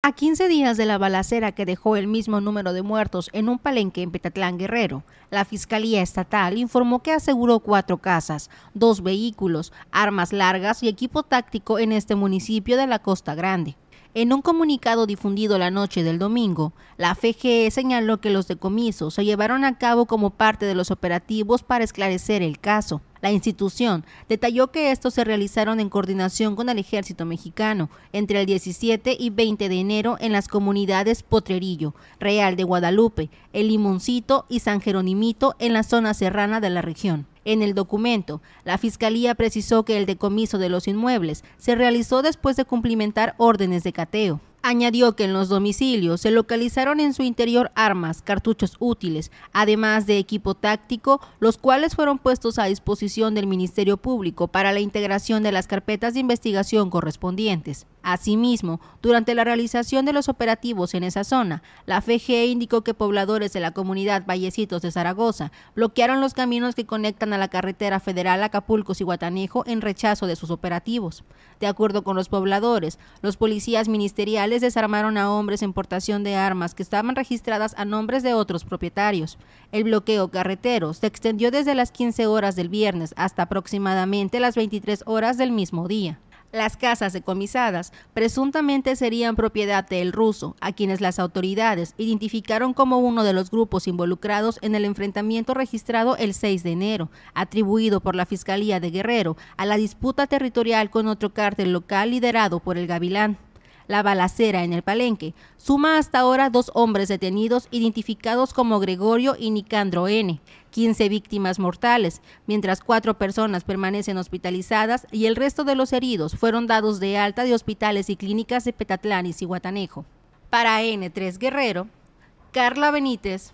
A 15 días de la balacera que dejó el mismo número de muertos en un palenque en Petatlán Guerrero, la Fiscalía Estatal informó que aseguró cuatro casas, dos vehículos, armas largas y equipo táctico en este municipio de la Costa Grande. En un comunicado difundido la noche del domingo, la FGE señaló que los decomisos se llevaron a cabo como parte de los operativos para esclarecer el caso. La institución detalló que estos se realizaron en coordinación con el ejército mexicano entre el 17 y 20 de enero en las comunidades Potrerillo, Real de Guadalupe, El Limoncito y San Jeronimito en la zona serrana de la región. En el documento, la Fiscalía precisó que el decomiso de los inmuebles se realizó después de cumplimentar órdenes de cateo. Añadió que en los domicilios se localizaron en su interior armas, cartuchos útiles, además de equipo táctico, los cuales fueron puestos a disposición del Ministerio Público para la integración de las carpetas de investigación correspondientes. Asimismo, durante la realización de los operativos en esa zona, la FGE indicó que pobladores de la comunidad Vallecitos de Zaragoza bloquearon los caminos que conectan a la carretera federal acapulco Guatanejo en rechazo de sus operativos. De acuerdo con los pobladores, los policías ministeriales desarmaron a hombres en portación de armas que estaban registradas a nombres de otros propietarios. El bloqueo carretero se extendió desde las 15 horas del viernes hasta aproximadamente las 23 horas del mismo día. Las casas decomisadas presuntamente serían propiedad del ruso, a quienes las autoridades identificaron como uno de los grupos involucrados en el enfrentamiento registrado el 6 de enero, atribuido por la Fiscalía de Guerrero a la disputa territorial con otro cártel local liderado por el Gavilán la balacera en el palenque. Suma hasta ahora dos hombres detenidos identificados como Gregorio y Nicandro N. 15 víctimas mortales, mientras cuatro personas permanecen hospitalizadas y el resto de los heridos fueron dados de alta de hospitales y clínicas de Petatlán y Cihuatanejo. Para N3 Guerrero, Carla Benítez,